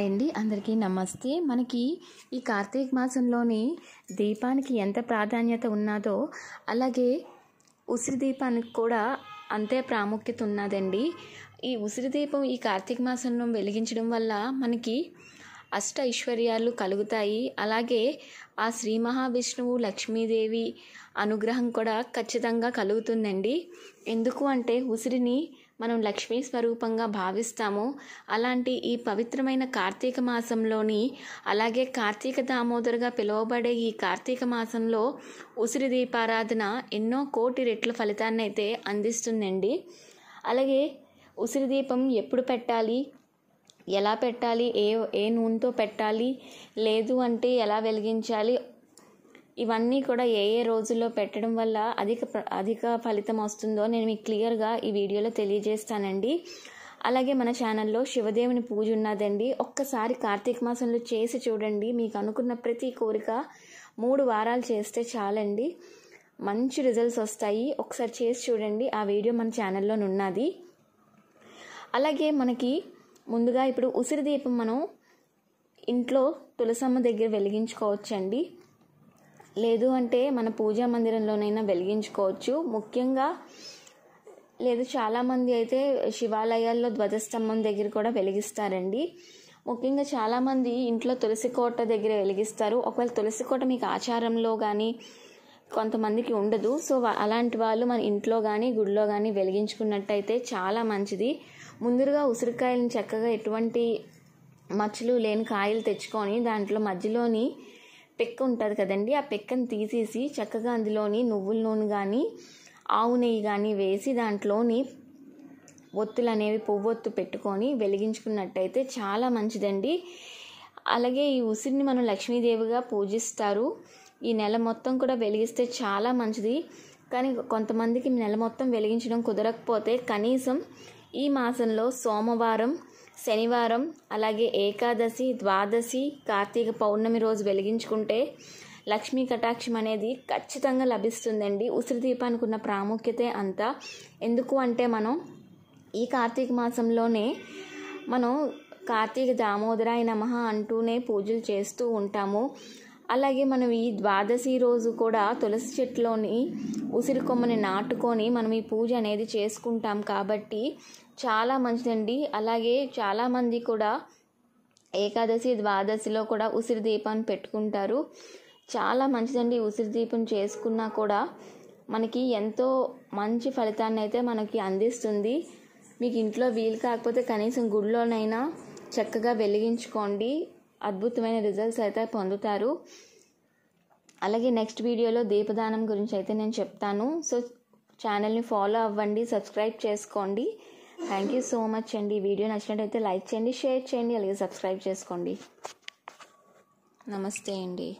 hi అండి అందరికీ నమస్తే మనకి ఈ కార్తీక మాసంలోని దీపానికి ఎంత ప్రాధాన్యత ఉన్నదో అలాగే ఉసిరి దీపానికి కూడా అంతే ప్రాముఖ్యత ఉన్నదండి ఈ ఉసిరి దీపం ఈ కార్తీక మాసంలో వెలిగించడం వల్ల మనకి అష్ట ఐశ్వర్యాలు కలుగుతాయి అలాగే ఆ శ్రీ మహావిష్ణువు లక్ష్మీదేవి అనుగ్రహం కూడా ఖచ్చితంగా కలుగుతుందండి ఎందుకు అంటే ఉసిరిని మనం లక్ష్మీ స్వరూపంగా భావిస్తామో అలాంటి ఈ పవిత్రమైన కార్తీక మాసంలోని అలాగే కార్తీక దామోదరుగా పిలువబడే ఈ కార్తీక మాసంలో ఉసిరి దీపారాధన ఎన్నో కోటి రెట్ల ఫలితాన్ని అయితే అందిస్తుందండి అలాగే ఉసిరి దీపం ఎప్పుడు పెట్టాలి ఎలా పెట్టాలి ఏ ఏ నూనెతో పెట్టాలి లేదు అంటే ఎలా వెలిగించాలి ఇవన్నీ కూడా ఏ ఏ రోజుల్లో పెట్టడం వల్ల అధిక అధిక ఫలితం వస్తుందో నేను మీకు క్లియర్గా ఈ వీడియోలో తెలియజేస్తానండి అలాగే మన ఛానల్లో శివదేవుని పూజ ఉన్నదండి ఒక్కసారి కార్తీక మాసంలో చేసి చూడండి మీకు అనుకున్న ప్రతి కోరిక మూడు వారాలు చేస్తే చాలండి మంచి రిజల్ట్స్ వస్తాయి ఒకసారి చేసి చూడండి ఆ వీడియో మన ఛానల్లో ఉన్నది అలాగే మనకి ముందుగా ఇప్పుడు ఉసిరి దీపం మనం ఇంట్లో తులసమ్మ దగ్గర వెలిగించుకోవచ్చండి లేదు అంటే మన పూజా మందిరంలోనైనా వెలిగించుకోవచ్చు ముఖ్యంగా లేదు చాలామంది అయితే శివాలయాల్లో ధ్వజస్తంభం దగ్గర కూడా వెలిగిస్తారండి ముఖ్యంగా చాలామంది ఇంట్లో తులసి కోట దగ్గర వెలిగిస్తారు ఒకవేళ తులసి కోట మీకు ఆచారంలో కానీ కొంతమందికి ఉండదు సో అలాంటి వాళ్ళు మన ఇంట్లో కానీ గుడిలో కానీ వెలిగించుకున్నట్టయితే చాలా మంచిది ముందుగా ఉసిరికాయలను చక్కగా ఎటువంటి మచ్చలు లేని కాయలు తెచ్చుకొని దాంట్లో మధ్యలోని పెక్క ఉంటుంది కదండి ఆ పెక్కను తీసేసి చక్కగా అందులోని నువ్వుల నూనె కానీ ఆవు నెయ్యి కానీ వేసి దాంట్లోని ఒత్తులు అనేవి పువ్వొత్తు పెట్టుకొని వెలిగించుకున్నట్టయితే చాలా మంచిదండి అలాగే ఈ ఉసిరిని మనం లక్ష్మీదేవిగా పూజిస్తారు ఈ నెల మొత్తం కూడా వెలిగిస్తే చాలా మంచిది కానీ కొంతమందికి నెల మొత్తం వెలిగించడం కుదరకపోతే కనీసం ఈ మాసంలో సోమవారం శనివారం అలాగే ఏకాదశి ద్వాదశి కార్తీక పౌర్ణమి రోజు వెలిగించుకుంటే లక్ష్మీ కటాక్షం అనేది ఖచ్చితంగా లభిస్తుందండి ఉసిరి దీపానికి ఉన్న ప్రాముఖ్యతే అంతా ఎందుకు అంటే మనం ఈ కార్తీక మాసంలోనే మనం కార్తీక దామోదరాయ నమ అంటూనే పూజలు చేస్తూ ఉంటాము అలాగే మనం ఈ ద్వాదశి రోజు కూడా తులసి చెట్టులోని ఉసిరి కొమ్మని నాటుకొని మనం ఈ పూజ అనేది చేసుకుంటాం కాబట్టి చాలా మంచిదండి అలాగే చాలామంది కూడా ఏకాదశి ద్వాదశిలో కూడా ఉసిరి దీపాన్ని పెట్టుకుంటారు చాలా మంచిదండి ఉసిరి దీపం చేసుకున్నా కూడా మనకి ఎంతో మంచి ఫలితాన్ని అయితే మనకి అందిస్తుంది మీకు ఇంట్లో వీలు కాకపోతే కనీసం గుడిలోనైనా చక్కగా వెలిగించుకోండి అద్భుతమైన రిజల్ట్స్ అయితే పొందుతారు అలాగే నెక్స్ట్ వీడియోలో దీపదానం గురించి అయితే నేను చెప్తాను సో ఛానల్ని ఫాలో అవ్వండి సబ్స్క్రైబ్ చేసుకోండి థ్యాంక్ యూ సో మచ్ అండి వీడియో నచ్చినట్టయితే లైక్ చేయండి షేర్ చేయండి అలాగే సబ్స్క్రైబ్ చేసుకోండి నమస్తే అండి